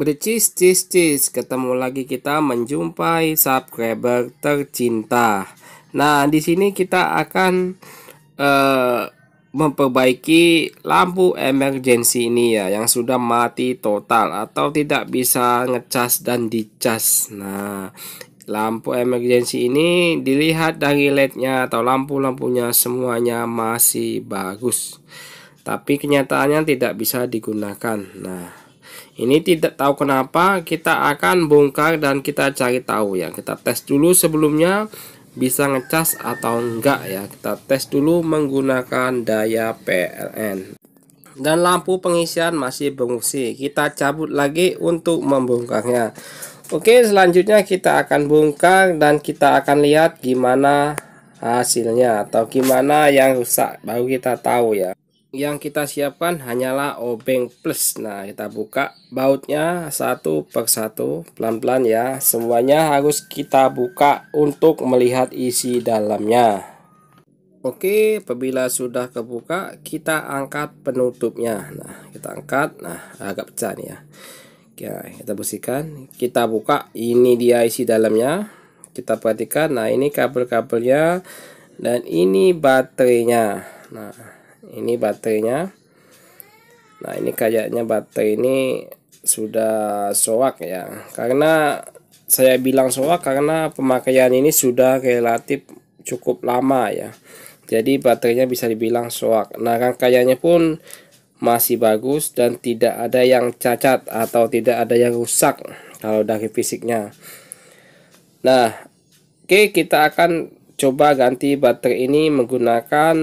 Bercis-cis-cis, ketemu lagi kita menjumpai subscriber tercinta. Nah, di sini kita akan uh, memperbaiki lampu emergency ini ya, yang sudah mati total atau tidak bisa ngecas dan dicas. Nah, lampu emergency ini dilihat dari LED-nya atau lampu-lampunya semuanya masih bagus. Tapi kenyataannya tidak bisa digunakan. Nah, ini tidak tahu kenapa kita akan bongkar dan kita cari tahu ya. Kita tes dulu sebelumnya bisa ngecas atau enggak ya. Kita tes dulu menggunakan daya PLN. Dan lampu pengisian masih berfungsi. Kita cabut lagi untuk membongkarnya. Oke, selanjutnya kita akan bongkar dan kita akan lihat gimana hasilnya atau gimana yang rusak baru kita tahu ya yang kita siapkan hanyalah obeng plus nah kita buka bautnya satu per satu pelan-pelan ya semuanya harus kita buka untuk melihat isi dalamnya Oke apabila sudah kebuka kita angkat penutupnya nah kita angkat nah agak pecah nih ya Oke, kita bersihkan kita buka ini dia isi dalamnya kita perhatikan nah ini kabel-kabelnya dan ini baterainya nah ini baterainya nah ini kayaknya baterai ini sudah soak ya karena saya bilang soak karena pemakaian ini sudah relatif cukup lama ya jadi baterainya bisa dibilang soak nah rangkaiannya pun masih bagus dan tidak ada yang cacat atau tidak ada yang rusak kalau dari fisiknya nah oke okay, kita akan coba ganti baterai ini menggunakan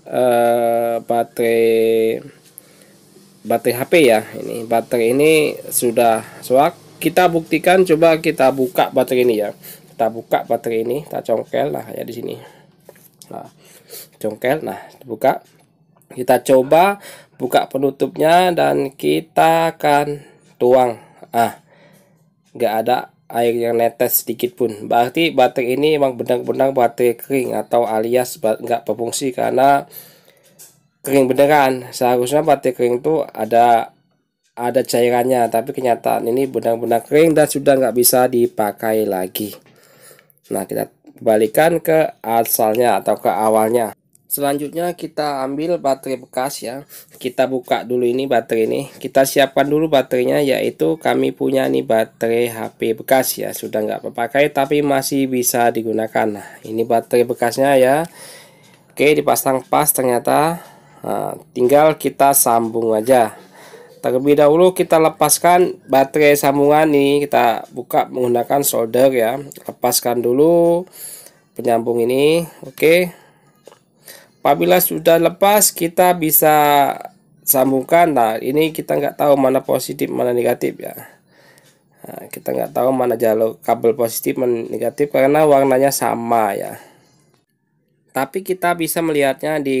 uh, baterai baterai HP ya ini baterai ini sudah suak. kita buktikan coba kita buka baterai ini ya kita buka baterai ini kita congkel lah ya di sini nah congkel nah buka kita coba buka penutupnya dan kita akan tuang ah nggak ada air yang netes sedikit pun. Berarti baterai ini memang benar-benar baterai kering atau alias nggak berfungsi karena kering beneran. Seharusnya baterai kering itu ada ada cairannya, tapi kenyataan ini benar-benar kering dan sudah nggak bisa dipakai lagi. Nah, kita balikan ke asalnya atau ke awalnya. Selanjutnya kita ambil baterai bekas ya. Kita buka dulu ini baterai ini. Kita siapkan dulu baterainya yaitu kami punya nih baterai HP bekas ya. Sudah nggak terpakai tapi masih bisa digunakan. Nah, ini baterai bekasnya ya. Oke, dipasang pas ternyata. Nah, tinggal kita sambung aja. Terlebih dahulu kita lepaskan baterai sambungan nih. Kita buka menggunakan solder ya. Lepaskan dulu penyambung ini. Oke apabila sudah lepas kita bisa sambungkan nah ini kita nggak tahu mana positif mana negatif ya nah, kita nggak tahu mana jalur kabel positif dan negatif karena warnanya sama ya tapi kita bisa melihatnya di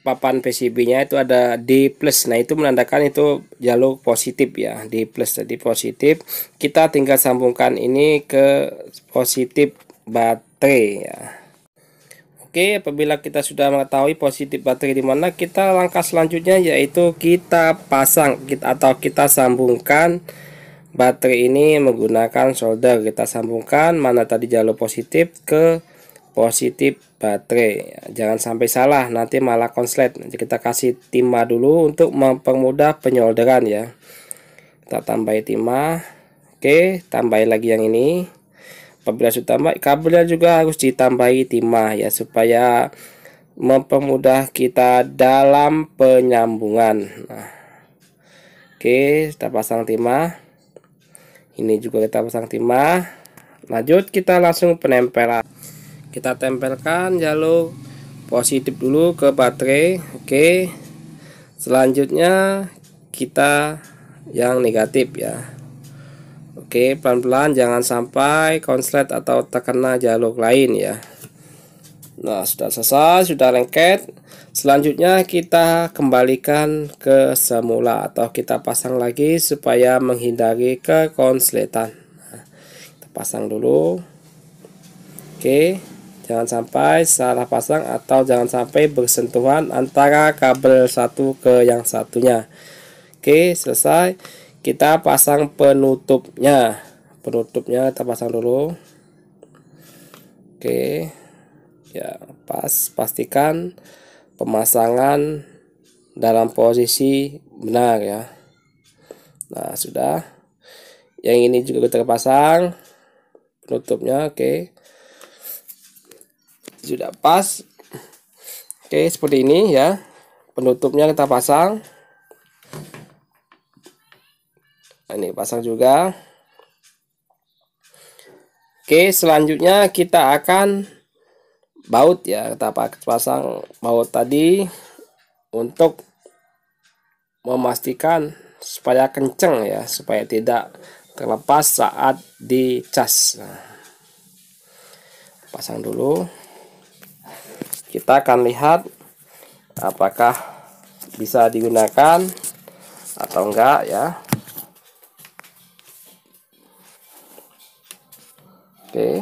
papan PCB nya itu ada D plus nah itu menandakan itu jalur positif ya D plus jadi positif kita tinggal sambungkan ini ke positif baterai ya Oke, apabila kita sudah mengetahui positif baterai di mana, kita langkah selanjutnya yaitu kita pasang kita, atau kita sambungkan baterai ini menggunakan solder. Kita sambungkan mana tadi jalur positif ke positif baterai. Jangan sampai salah, nanti malah konslet. Nanti kita kasih timah dulu untuk mempermudah penyolderan ya. Kita tambahin timah. Oke, tambahin lagi yang ini. Apabila sudah tambah, kabelnya juga harus ditambahi timah ya supaya mempermudah kita dalam penyambungan. Nah. Oke, kita pasang timah. Ini juga kita pasang timah. Lanjut kita langsung penempelan. Kita tempelkan jalur positif dulu ke baterai. Oke. Selanjutnya kita yang negatif ya. Oke, pelan-pelan jangan sampai konslet atau terkena jalur lain ya. Nah, sudah selesai, sudah lengket. Selanjutnya kita kembalikan ke semula atau kita pasang lagi supaya menghindari kekonsletan. Nah, kita pasang dulu. Oke, jangan sampai salah pasang atau jangan sampai bersentuhan antara kabel satu ke yang satunya. Oke, selesai kita pasang penutupnya penutupnya kita pasang dulu oke ya pas pastikan pemasangan dalam posisi benar ya nah sudah yang ini juga kita pasang penutupnya oke sudah pas oke seperti ini ya penutupnya kita pasang ini pasang juga Oke selanjutnya kita akan baut ya kita pasang baut tadi untuk memastikan supaya kenceng ya supaya tidak terlepas saat dicas nah, pasang dulu kita akan lihat apakah bisa digunakan atau enggak ya Oke.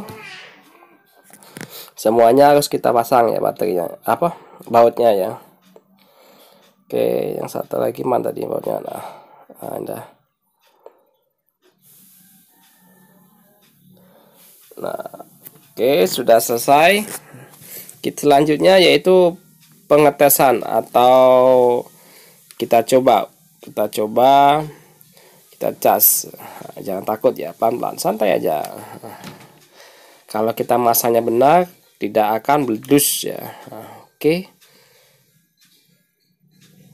Semuanya harus kita pasang ya baterainya. Apa? Bautnya ya. Oke, yang satu lagi mana tadi bautnya? Nah, Anda. Ah, nah, oke sudah selesai. Kit selanjutnya yaitu pengetesan atau kita coba, kita coba kita cas. Nah, jangan takut ya, pelan-pelan santai aja. Kalau kita masanya benar, tidak akan beledus ya. Nah, oke. Okay.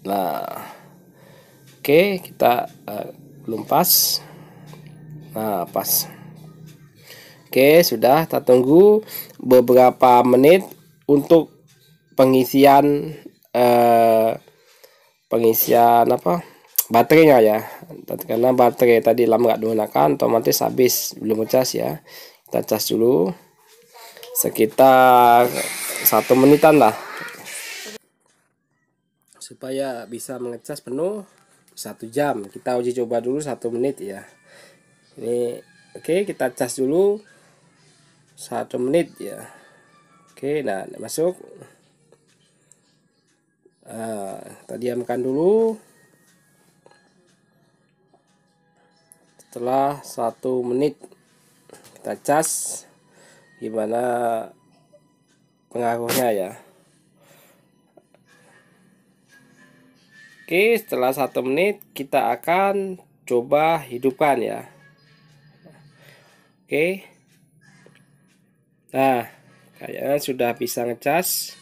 Nah, oke okay, kita uh, belum pas. Nah, pas. Oke, okay, sudah. Kita tunggu beberapa menit untuk pengisian uh, pengisian apa? baterainya ya karena baterai tadi lama nggak digunakan otomatis habis belum ngecas ya kita cas dulu sekitar satu menitan lah supaya bisa mengecas penuh satu jam kita uji coba dulu satu menit ya ini oke okay, kita cas dulu satu menit ya oke okay, nah masuk uh, kita diamkan dulu setelah satu menit kita cas gimana pengaruhnya ya oke setelah satu menit kita akan coba hidupkan ya oke nah kayaknya sudah bisa ngecas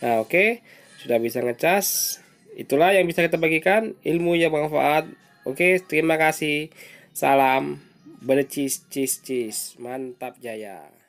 nah oke sudah bisa ngecas itulah yang bisa kita bagikan ilmu yang bermanfaat oke terima kasih salam Bercis cis cis. Mantap Jaya.